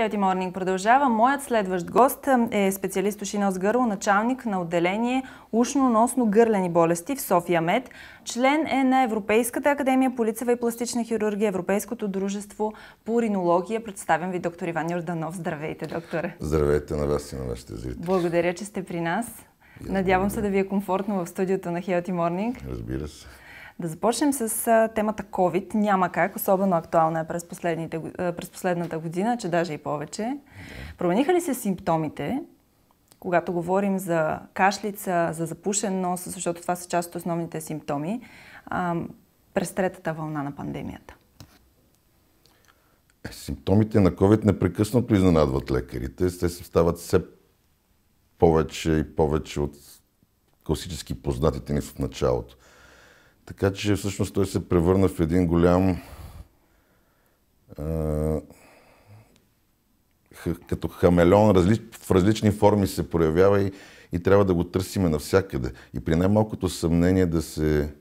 Healthy Морнинг продължава. Моят следващ гост е специалист Ушинос Гърло, началник на отделение ушно-носно-гърлени болести в София Мед. Член е на Европейската академия по лицева и пластична хирургия, Европейското дружество по ринология. Представям ви доктор Иван Йорданов. Здравейте, докторе. Здравейте на вас и на вашите зрители. Благодаря, че сте при нас. Надявам се да ви е комфортно в студиото на Хелти Морнинг. Разбира се. Да започнем с темата COVID. Няма как, особено актуална е през, през последната година, че даже и повече. Да. Промениха ли се симптомите, когато говорим за кашлица, за запушен нос, защото това са част от основните симптоми, през третата вълна на пандемията? Е, симптомите на COVID непрекъснато изненадват лекарите. Те се стават все повече и повече от класически познатите ни в началото. Така че всъщност той се превърна в един голям като хамелеон в различни форми се проявява и, и трябва да го търсиме навсякъде. И при най-малкото съмнение да се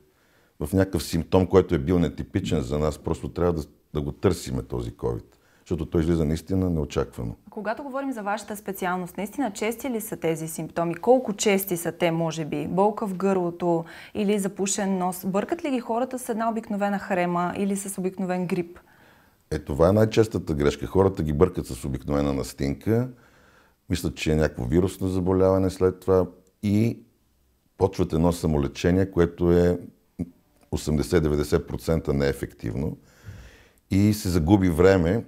в някакъв симптом, който е бил нетипичен за нас, просто трябва да, да го търсиме този COVID защото той излиза наистина неочаквано. Когато говорим за вашата специалност, наистина чести ли са тези симптоми? Колко чести са те, може би? Болка в гърлото или запушен нос? Бъркат ли ги хората с една обикновена хрема или с обикновен грип? Е, това е най-честата грешка. Хората ги бъркат с обикновена настинка, мислят, че е някакво вирусно заболяване след това и почват едно самолечение, което е 80-90% неефективно и се загуби време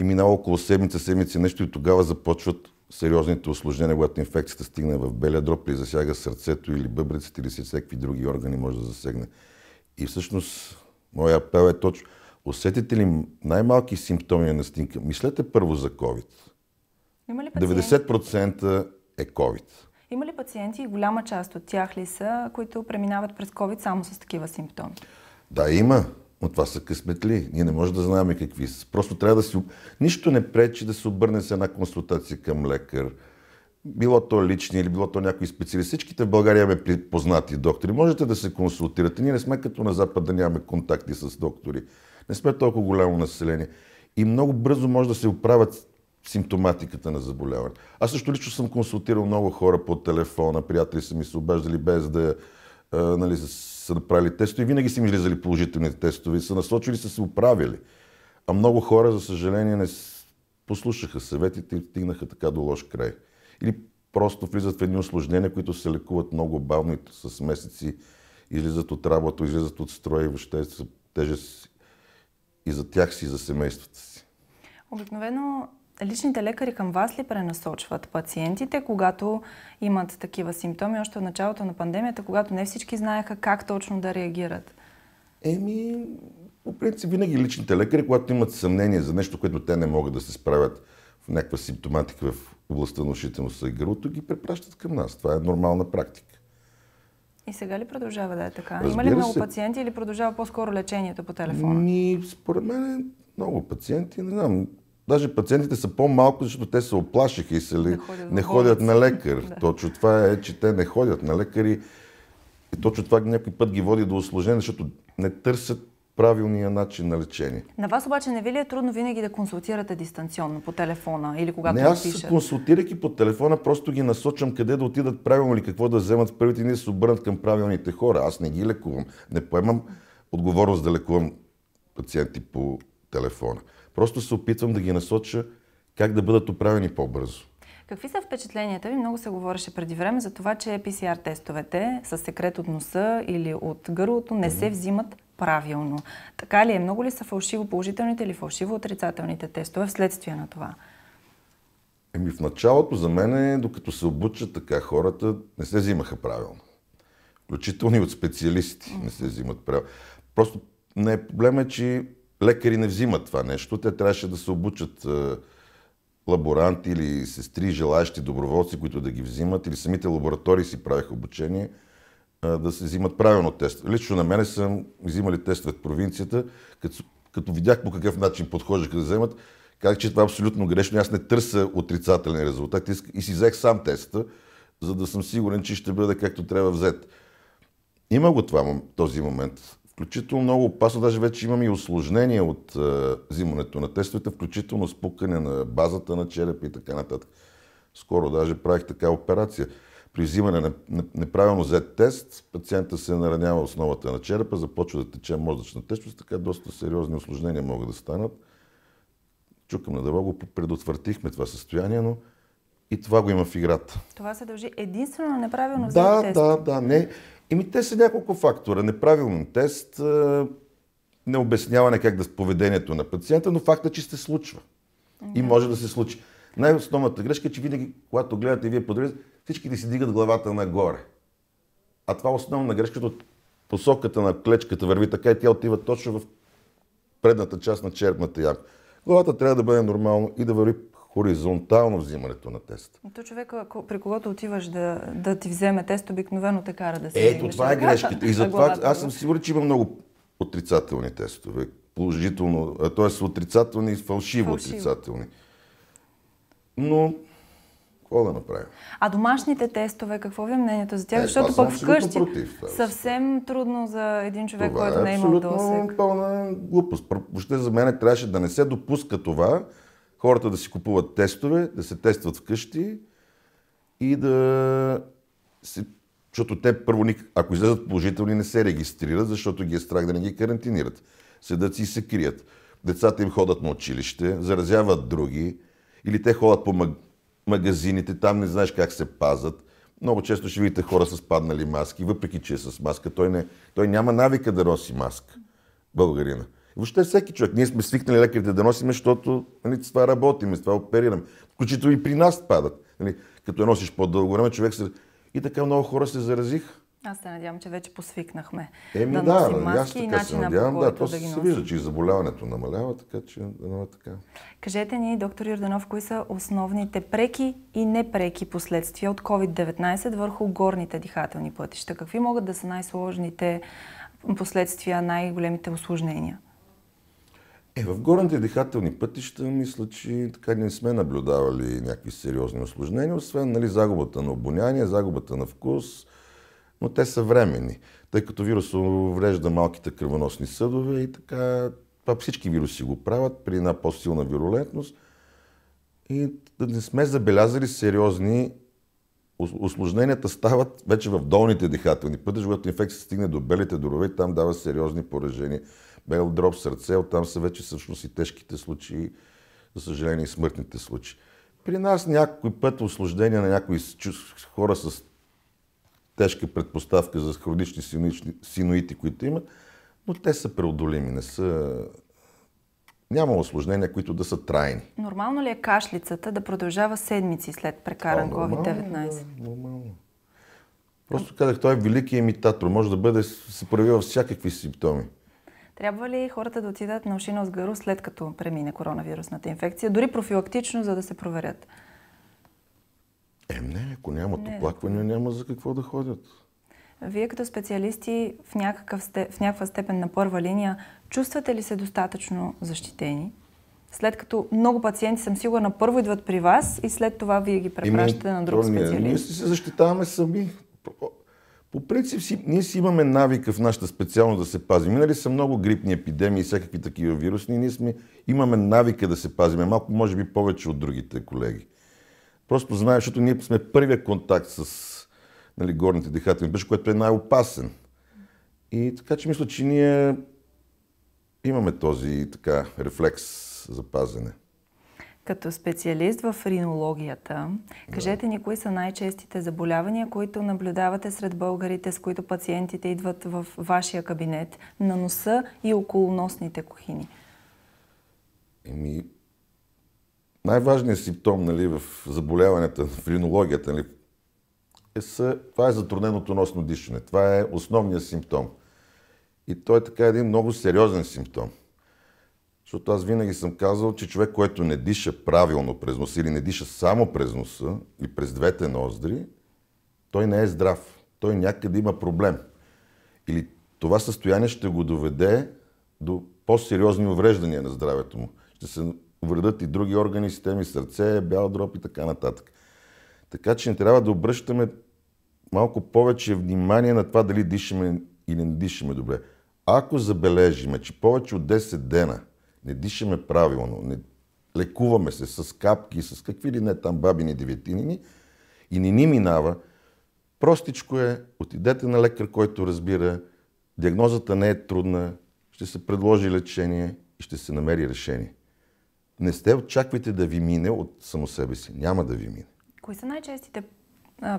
и минава около седмица, седмици нещо и тогава започват сериозните осложнения, когато инфекцията стигне в белия дроб или засяга сърцето или бъбреците или всякакви други органи може да засегне. И всъщност, моя апел е точно, усетите ли най-малки симптоми на стинка, мислете първо за COVID. 90% е COVID. Има ли пациенти и голяма част от тях ли са, които преминават през COVID само с такива симптоми? Да, има. Но това са късметли. Ние не можем да знаем какви са. Просто трябва да си... Нищо не пречи да се обърне с една консултация към лекар. Било то лични или било то някои специалисти. Всичките в България имаме познати доктори. Можете да се консултирате. Ние не сме като на Запад да нямаме контакти с доктори. Не сме толкова голямо население. И много бързо може да се оправят симптоматиката на заболяване. Аз също лично съм консултирал много хора по телефона, приятели са ми се обаждали без да нали, с са направили тестове, винаги са им излизали положителните тестове, са насочили, са се оправили. А много хора, за съжаление, не послушаха съветите и стигнаха така до лош край. Или просто влизат в едни осложнения, които се лекуват много бавно и с месеци излизат от работа, излизат от строя и въобще са тежест и за тях си, и за семействата си. Обикновено личните лекари към вас ли пренасочват пациентите, когато имат такива симптоми, още от началото на пандемията, когато не всички знаеха как точно да реагират? Еми, по принцип, винаги личните лекари, когато имат съмнение за нещо, което те не могат да се справят в някаква симптоматика в областта на ушите и гърлото, ги препращат към нас. Това е нормална практика. И сега ли продължава да е така? Разбира Има ли много се... пациенти или продължава по-скоро лечението по телефона? Ми, според мен много пациенти, не знам. Даже пациентите са по-малко, защото те се оплашиха и се ли, не ходят, не ходят на лекар. Да. Точно това е, че те не ходят на лекари. И точно това някой път ги води до осложнение, защото не търсят правилния начин на лечение. На вас обаче не ви ли е трудно винаги да консултирате дистанционно по телефона или когато не, аз пишат? консултирайки по телефона, просто ги насочвам къде да отидат правилно или какво да вземат първите да се обърнат към правилните хора. Аз не ги лекувам. Не поемам отговорност да лекувам пациенти по телефона. Просто се опитвам да ги насоча как да бъдат оправени по-бързо. Какви са впечатленията ви? Много се говореше преди време за това, че PCR тестовете с секрет от носа или от гърлото не се взимат правилно. Така ли е? Много ли са фалшиво положителните или фалшиво отрицателните тестове вследствие на това? Еми в началото за мен, е, докато се обучат така хората, не се взимаха правилно. Включително и от специалисти не се взимат правилно. Просто не, е проблема е, че лекари не взимат това нещо. Те трябваше да се обучат е, лаборанти или сестри, желаящи доброволци, които да ги взимат, или самите лаборатории си правиха обучение, е, да се взимат правилно тест. Лично на мене съм взимали тест в провинцията, като, като видях по какъв начин подхождаха да вземат, казах, че това е абсолютно грешно. Аз не търся отрицателен резултат и си взех сам теста, за да съм сигурен, че ще бъде както трябва взет. Има го това, този момент. Включително много опасно. Даже вече имаме и осложнения от а, е, взимането на тестовете, включително спукане на базата на черепа и така нататък. Скоро даже правих така операция. При взимане на неправилно взет тест, пациента се наранява основата на черепа, започва да тече мозъчна течност, така доста сериозни осложнения могат да станат. Чукам на дърво, го предотвратихме това състояние, но и това го има в играта. Това се дължи единствено на неправилно взет да, тест. Да, да, да. Не, Ими те са няколко фактора. Неправилен тест, е, необясняване как да с поведението на пациента, но факта, че се случва. И може да се случи. Най-основната грешка е, че винаги, когато гледате и вие подрез, всички ти си дигат главата нагоре. А това е основна грешка, като посоката на клечката върви така и тя отива точно в предната част на черпната ярко. Главата трябва да бъде нормално и да върви хоризонтално взимането на тест. То човек, при когато отиваш да, да ти вземе тест, обикновено те кара да се Ето, това е грешката. И затова аз съм сигурен, че има много отрицателни тестове. Положително, т.е. отрицателни и фалшиво, фалшиво отрицателни. Но какво да направим? А домашните тестове, какво ви е мнението за тях? Е, Защото пък вкъщи против, съвсем трудно за един човек, това е който е не е имал досек. Това е пълна глупост. Въобще за мен трябваше да не се допуска това, хората да си купуват тестове, да се тестват вкъщи и да се... Защото те първо, ако излезат положителни, не се регистрират, защото ги е страх да не ги карантинират. Седат си и се крият. Децата им ходят на училище, заразяват други, или те ходят по маг... магазините, там не знаеш как се пазат. Много често ще видите хора с паднали маски, въпреки че е с маска. Той, не... той няма навика да носи маска, българина. Въобще всеки човек. Ние сме свикнали лекарите да носиме, защото нали, с това работим, с това оперираме. Включително и при нас падат. Нали, като я носиш по-дълго време, човек се... И така много хора се заразиха. Аз се надявам, че вече посвикнахме. Еми да, да носим нали, маски аз така и начина, се надявам, да, то да се, се вижда, че и заболяването намалява, така че да е така. Кажете ни, доктор Йорданов, кои са основните преки и непреки последствия от COVID-19 върху горните дихателни пътища? Какви могат да са най-сложните последствия, най-големите осложнения? Е, в горните дихателни пътища мисля, че така не сме наблюдавали някакви сериозни осложнения, освен нали, загубата на обоняние, загубата на вкус, но те са времени, тъй като вирусът уврежда малките кръвоносни съдове и така. Това всички вируси го правят при една по-силна вирулентност. И да не сме забелязали сериозни осложненията стават вече в долните дихателни пътища, когато инфекция стигне до белите и там дава сериозни поражения бел дроб сърце, оттам са вече всъщност и тежките случаи, за съжаление и смъртните случаи. При нас някой път осложнение на някои хора с тежка предпоставка за хронични синоити, които имат, но те са преодолими, не са... Няма осложнения, които да са трайни. Нормално ли е кашлицата да продължава седмици след прекаран COVID-19? Да, нормално. Просто казах, той е великият имитатор. Може да бъде, се прояви във всякакви симптоми. Трябва ли хората да отидат на ушина с гърло след като премине коронавирусната инфекция, дори профилактично, за да се проверят? Е, не, ако нямат не. няма за какво да ходят. Вие като специалисти в, някакъв, в някаква степен на първа линия, чувствате ли се достатъчно защитени? След като много пациенти, съм сигурна, първо идват при вас и след това вие ги ами, препращате на друг специалист. Ние, ние се защитаваме сами. По принцип си, ние си имаме навика в нашата специалност да се пазим. Минали са много грипни епидемии и всякакви такива вирусни. Ние сме, имаме навика да се пазиме. Малко, може би, повече от другите колеги. Просто знаем, защото ние сме първия контакт с нали, горните дихателни пъщи, което е най-опасен. И така, че мисля, че ние имаме този така рефлекс за пазене. Като специалист в ринологията, кажете ни кои са най-честите заболявания, които наблюдавате сред българите, с които пациентите идват в вашия кабинет на носа и околоносните кухини? Еми, най-важният симптом нали, в заболяването, в ринологията, нали, е, са, това е затрудненото носно дишане. Това е основният симптом. И той е така един много сериозен симптом. Защото аз винаги съм казал, че човек, който не диша правилно през носа или не диша само през носа и през двете ноздри, той не е здрав. Той някъде има проблем. Или това състояние ще го доведе до по-сериозни увреждания на здравето му. Ще се вредат и други органи, системи, сърце, бял дроб и така нататък. Така че не трябва да обръщаме малко повече внимание на това дали дишаме или не дишаме добре. Ако забележиме, че повече от 10 дена не дишаме правилно, не лекуваме се с капки, с какви ли не там бабини деветинини и не ни минава, простичко е, отидете на лекар, който разбира, диагнозата не е трудна, ще се предложи лечение и ще се намери решение. Не сте очаквайте да ви мине от само себе си. Няма да ви мине. Кои са най-честите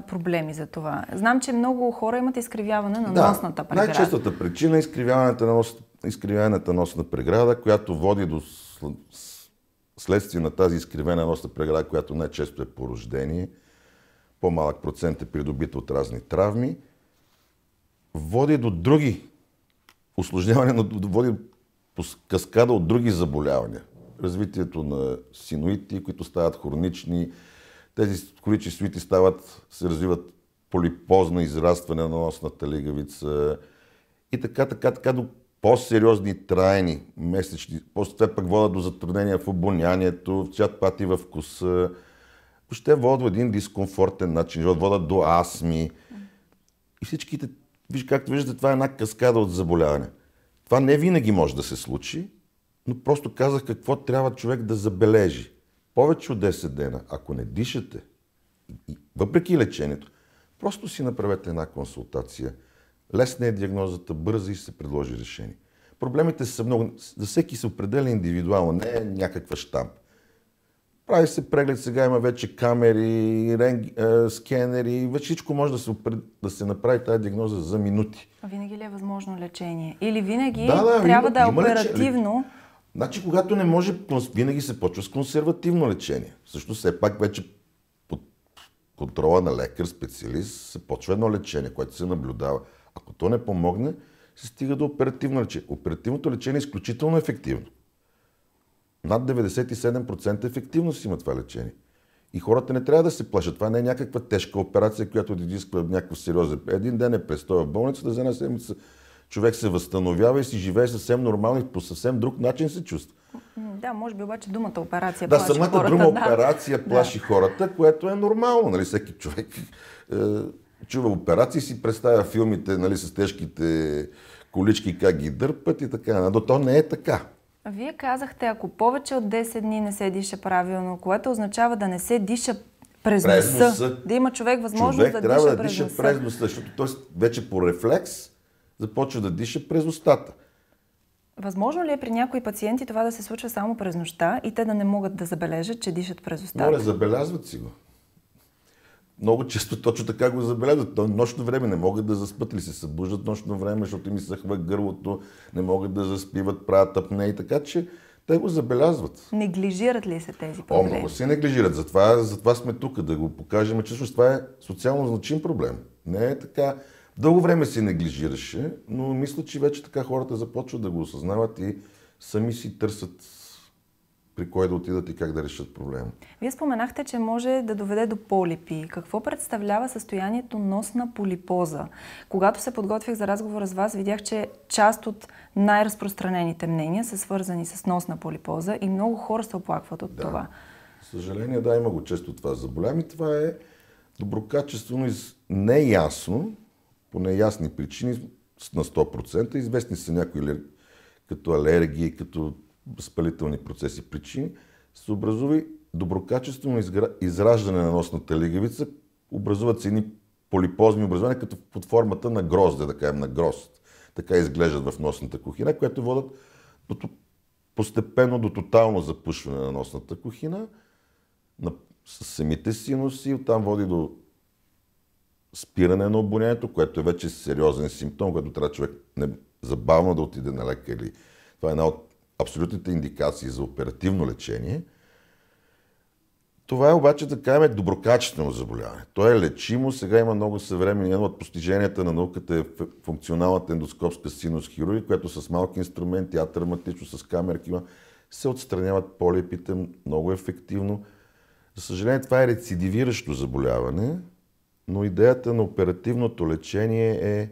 проблеми за това? Знам, че много хора имат изкривяване на да, носната преграда. Най-честата причина е изкривяването на носната изкривената носна преграда, която води до следствие на тази изкривена носна преграда, която най-често е по рождение, по-малък процент е придобита от разни травми, води до други осложняване, води по каскада от други заболявания. Развитието на синоити, които стават хронични, тези хронични синоити стават, се развиват полипозна израстване на носната лигавица и така, така, така до по-сериозни трайни месечни, после това пък водят до затруднения в обонянието, в цвят пати в вкуса, въобще водят до един дискомфортен начин, водят до астми. И всичките, виж, както виждате, това е една каскада от заболяване. Това не винаги може да се случи, но просто казах какво трябва човек да забележи. Повече от 10 дена, ако не дишате, въпреки лечението, просто си направете една консултация – Лесна е диагнозата, бърза и ще се предложи решение. Проблемите са много. За всеки се определя индивидуално, не е някаква штамп. Прави се преглед, сега има вече камери, ренг, е, скенери, вече всичко може да се, да се направи тази диагноза за минути. А винаги ли е възможно лечение? Или винаги да, да, трябва има, да е оперативно? Значи, когато не може, винаги се почва с консервативно лечение. Също все пак вече под контрола на лекар, специалист, се почва едно лечение, което се наблюдава. Ако то не помогне, се стига до оперативно лечение. Оперативното лечение е изключително ефективно. Над 97% ефективност има това лечение. И хората не трябва да се плашат. Това не е някаква тежка операция, която да изисква някакво сериозен. Един ден е престоя в болницата, за една седмица човек се възстановява и си живее съвсем нормално и по съвсем друг начин се чувства. Да, може би обаче думата операция да, плаши хората. Да, самата дума операция плаши хората, което е нормално. Нали? Всеки човек е, чува операции, си представя филмите нали, с тежките колички, как ги дърпат и така. Но то не е така. Вие казахте, ако повече от 10 дни не се диша правилно, което означава да не се диша през, през носа. носа. Да има човек възможност човек да, трябва да диша през носа. през носа, защото той вече по рефлекс започва да диша през устата. Възможно ли е при някои пациенти това да се случва само през нощта и те да не могат да забележат, че дишат през устата? Моля, забелязват си го много често точно така го забелязват. То нощно време не могат да заспат или се събуждат нощно време, защото им съхва гърлото, не могат да заспиват, правят апне и така, че те го забелязват. Неглижират ли се тези проблеми? О, много се неглижират. Затова, затова сме тук, да го покажем, че това е социално значим проблем. Не е така. Дълго време се неглижираше, но мисля, че вече така хората започват да го осъзнават и сами си търсят при кой да отидат и как да решат проблема. Вие споменахте, че може да доведе до полипи. Какво представлява състоянието носна полипоза? Когато се подготвях за разговора с вас, видях, че част от най-разпространените мнения са свързани с носна полипоза и много хора се оплакват от да. това. Съжаление, да, има го често това заболяване. Ами това е доброкачествено и неясно, по неясни причини на 100%. Известни са някои като алергии, като спалителни процеси причини, се образува и доброкачествено израждане на носната лигавица. Образуват се едни полипозни образования, като под формата на грозде, да кажем, на грозд. Така изглеждат в носната кухина, което водят до постепенно до тотално запушване на носната кухина, на, с самите синуси, оттам води до спиране на обонянието, което е вече сериозен симптом, който трябва човек незабавно да отиде на лекар. Или... Това е една от абсолютните индикации за оперативно лечение, това е обаче, да кажем, е доброкачествено заболяване. То е лечимо, сега има много съвремени. Едно от постиженията на науката е функционалната ендоскопска синус хирурги, която с малки инструменти, атравматично, с камерки, се отстраняват полипите много ефективно. За съжаление, това е рецидивиращо заболяване, но идеята на оперативното лечение е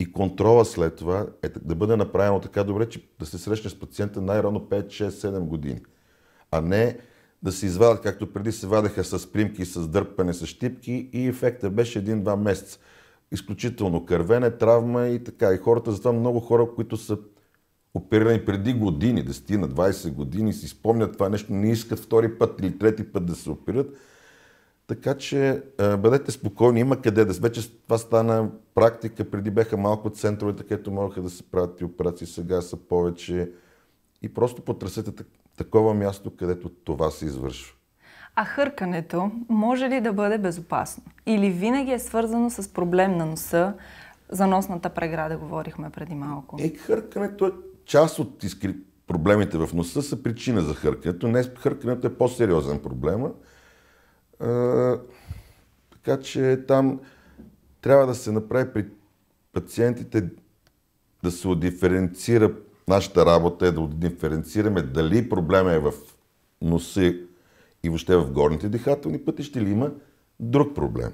и контрола след това е да бъде направено така добре, че да се срещне с пациента най-рано 5, 6, 7 години. А не да се извадят, както преди се вадеха с примки, с дърпане, с щипки и ефекта беше един-два месеца. Изключително кървене, травма и така. И хората, затова много хора, които са оперирани преди години, 10 на 20 години, си спомнят това нещо, не искат втори път или трети път да се оперират, така че бъдете спокойни, има къде да вече това стана практика, преди беха малко центровете, където можеха да се правят и операции, сега са повече. И просто потърсете такова място, където това се извършва. А хъркането може ли да бъде безопасно? Или винаги е свързано с проблем на носа? За носната преграда говорихме преди малко. Е, хъркането е част от проблемите в носа са причина за хъркането. Не, хъркането е по-сериозен проблема така че там трябва да се направи при пациентите да се одиференцира нашата работа е да диференцираме дали проблема е в носа и въобще в горните дихателни пътища или има друг проблем.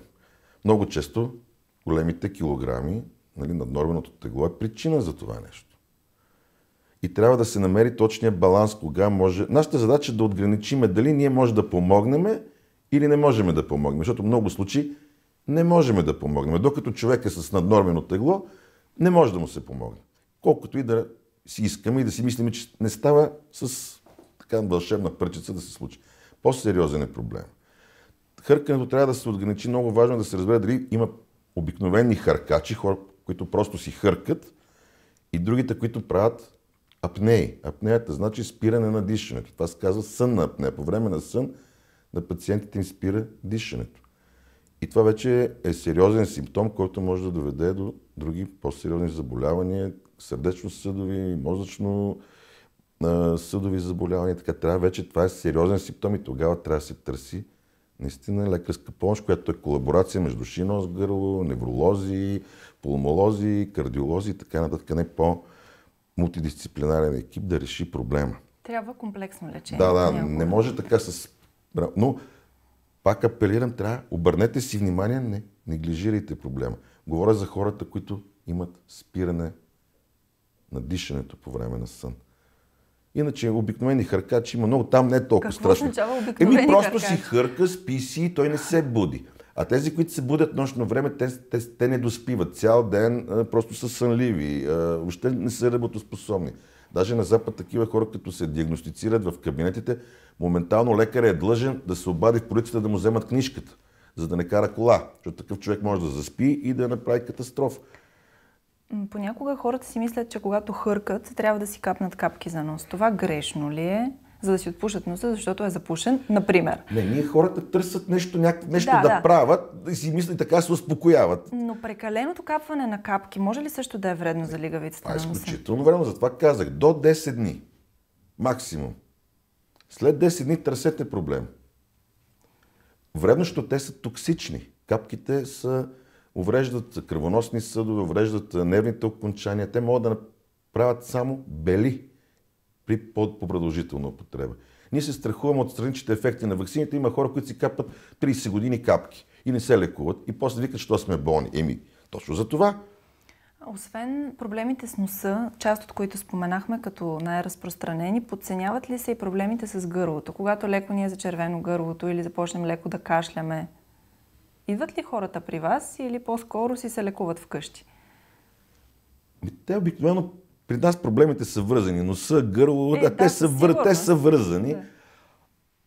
Много често големите килограми нали, наднорменото тегло е причина за това нещо. И трябва да се намери точния баланс, кога може... Нашата задача е да отграничиме дали ние може да помогнем или не можем да помогнем, защото в много случаи не можем да помогнем. Докато човек е с наднормено тегло, не може да му се помогне. Колкото и да си искаме и да си мислим, че не става с така вълшебна пръчица да се случи. По-сериозен е проблем. Хъркането трябва да се отграничи. Много важно е да се разбере дали има обикновени хъркачи, хора, които просто си хъркат, и другите, които правят апнеи. Апнеята значи спиране на дишането. Това се казва сън на апнея. По време на сън на пациентите им спира дишането. И това вече е сериозен симптом, който може да доведе до други по-сериозни заболявания, сърдечно-съдови, мозъчно съдови заболявания, така трябва вече, това е сериозен симптом и тогава трябва да се търси наистина лекарска помощ, която е колаборация между шинос, гърло, невролози, пулмолози, кардиолози и така нататък, не по-мултидисциплинарен екип да реши проблема. Трябва комплексно лечение. Да, да, не е може така с но пак апелирам, трябва, обърнете си внимание, не неглижирайте проблема. Говоря за хората, които имат спиране на дишането по време на сън. Иначе обикновени хъркачи има много, там не е толкова Какво страшно. Какво обикновени Еми просто хъркач? си хърка, спи си и той не се буди. А тези, които се будят нощно време, те, те, те не доспиват цял ден, просто са сънливи, въобще не са работоспособни. Даже на Запад такива хора, като се диагностицират в кабинетите, моментално лекар е длъжен да се обади в полицията да му вземат книжката, за да не кара кола. Защото такъв човек може да заспи и да направи катастроф. Понякога хората си мислят, че когато хъркат, трябва да си капнат капки за нос. Това грешно ли е? за да си отпушат носа, защото е запушен, например. Не, ние хората търсят нещо, някакво нещо да, да, да правят и си мислят така се успокояват. Но прекаленото капване на капки може ли също да е вредно за лигавицата? Това е изключително вредно, затова казах до 10 дни. Максимум. След 10 дни търсете проблем. Вредно, защото те са токсични. Капките са, увреждат кръвоносни съдове, увреждат нервните окончания. Те могат да направят само бели при по-продължителна употреба. Ние се страхуваме от страничните ефекти на вакцините. Има хора, които си капат 30 години капки и не се лекуват. И после викат, че сме болни. Еми, точно за това. Освен проблемите с носа, част от които споменахме като най-разпространени, подценяват ли се и проблемите с гърлото? Когато леко ни е зачервено гърлото или започнем леко да кашляме, идват ли хората при вас или по-скоро си се лекуват вкъщи? Те обикновено при нас проблемите са вързани. Носа, гърло, е, да, те, са, вър, те са вързани. Да.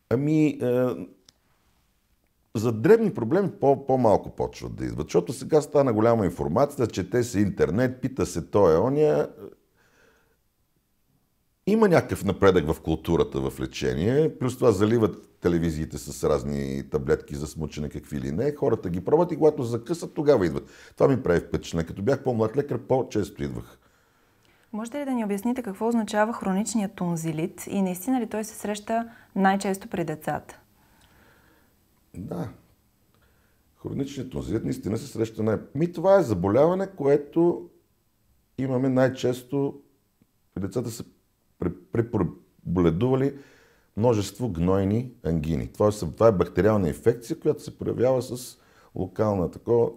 Ами, е, за дребни проблеми по-малко по почват да идват, защото сега стана голяма информация, че те са интернет, пита се той ония. Има някакъв напредък в културата, в лечение, плюс това заливат телевизиите с разни таблетки за смучене, какви ли не. Хората ги пробват и когато закъсат, тогава идват. Това ми прави впечатление. Като бях по-млад лекар, по-често идвах. Можете ли да ни обясните какво означава хроничният тонзилит и наистина ли той се среща най-често при децата? Да. Хроничният тонзилит наистина се среща най... Ми това е заболяване, което имаме най-често при децата са преболедували множество гнойни ангини. Това е, това е бактериална инфекция, която се проявява с локална, такова,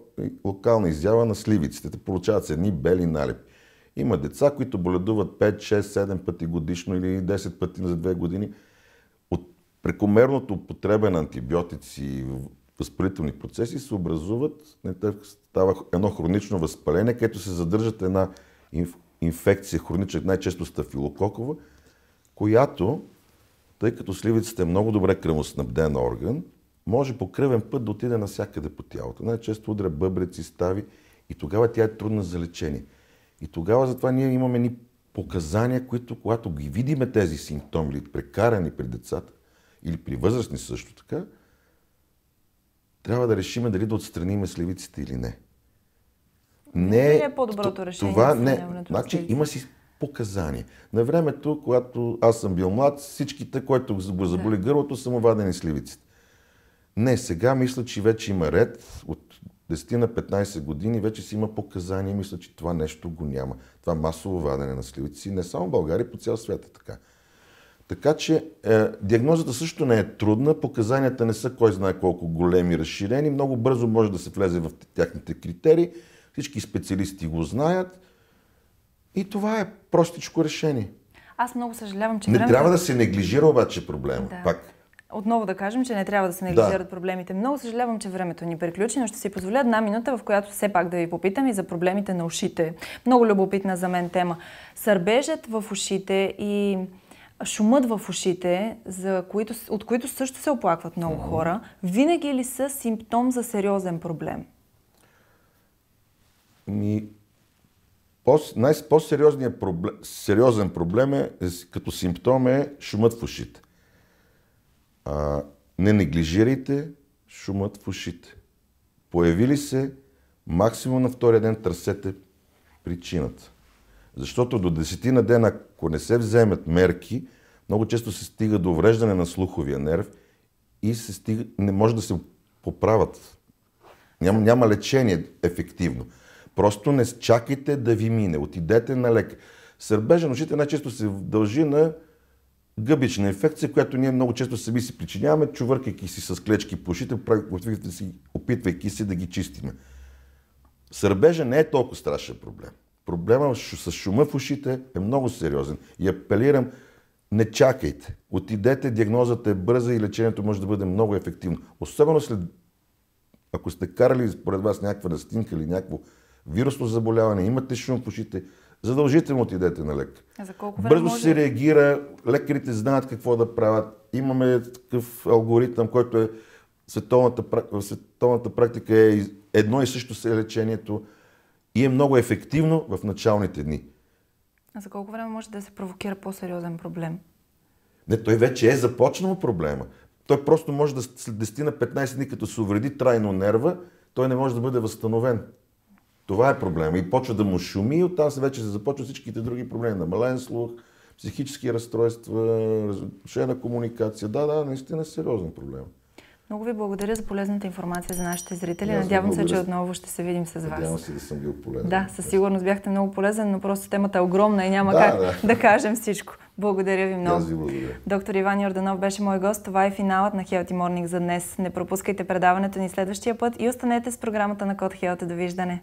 локална изява на сливиците. Те получават се едни бели налепи. Има деца, които боледуват 5, 6, 7 пъти годишно или 10 пъти за 2 години. От прекомерното употреба на антибиотици, и възпалителни процеси се образуват, става едно хронично възпаление, където се задържат една инфекция, хронична, най-често стафилококова, която, тъй като сливицата е много добре кръвоснабден орган, може по кръвен път да отиде навсякъде по тялото. Най-често удря бъбреци, стави и тогава тя е трудна за лечение. И тогава затова ние имаме ни показания, които когато ги видиме тези симптоми, или прекарани при децата или при възрастни също така, трябва да решиме дали да отстраниме сливиците или не. Не, не е по-доброто решение. Това не. Значи има си показания. На времето, когато аз съм бил млад, всичките, които го заболи да. гърлото, са му вадени сливиците. Не, сега мисля, че вече има ред от 10 на 15 години вече си има показания. Мисля, че това нещо го няма. Това масово вадене на сливици не само в България, по цял свят е така. Така че е, диагнозата също не е трудна, показанията не са кой знае колко големи, разширени, много бързо може да се влезе в тяхните критерии, всички специалисти го знаят и това е простичко решение. Аз много съжалявам, че... Не трябва да се неглижира обаче проблема. Да. Пак отново да кажем, че не трябва да се неглижират да. проблемите. Много съжалявам, че времето ни приключи, но ще си позволя една минута, в която все пак да ви попитам и за проблемите на ушите. Много любопитна за мен тема. Сърбежът в ушите и шумът в ушите, за които, от които също се оплакват много хора, винаги ли са симптом за сериозен проблем? Ми, по, най- по-сериозният проблем, сериозен проблем е, като симптом е шумът в ушите а, не неглижирайте шумът в ушите. Появили се, максимум на втория ден търсете причината. Защото до десетина дена, ако не се вземат мерки, много често се стига до увреждане на слуховия нерв и се стига, не може да се поправят. Няма, няма лечение ефективно. Просто не чакайте да ви мине. Отидете на лекар. Сърбежен ушите най-често се дължи на гъбична инфекция, която ние много често сами си причиняваме, чувъркайки си с клечки по ушите, опитвайки си да ги чистиме. Сърбежа не е толкова страшен проблем. Проблема с шума в ушите е много сериозен и апелирам, не чакайте. Отидете, диагнозата е бърза и лечението може да бъде много ефективно. Особено след, ако сте карали според вас някаква настинка или някакво вирусно заболяване, имате шум в ушите, задължително отидете на лекар. За колко време Бързо може... се реагира, лекарите знаят какво да правят. Имаме такъв алгоритъм, който е световната, световната практика е едно и също се е лечението и е много ефективно в началните дни. А за колко време може да се провокира по-сериозен проблем? Не, той вече е започнал проблема. Той просто може да след 10 на 15 дни, като се увреди трайно нерва, той не може да бъде възстановен. Това е проблема. И почва да му шуми и оттам вече се започват всичките други проблеми. Намален слух, психически разстройства, разрушена комуникация. Да, да, наистина е сериозен проблем. Много ви благодаря за полезната информация за нашите зрители. Надявам се, че отново ще се видим с вас. Надявам се да съм бил полезен. Да, със сигурност бяхте много полезен, но просто темата е огромна и няма да, как да. да кажем всичко. Благодаря ви много. Ви благодаря. Доктор Иван Йорданов беше мой гост. Това е финалът на Healthy Morning за днес. Не пропускайте предаването ни следващия път и останете с програмата на Код Хелта. Довиждане!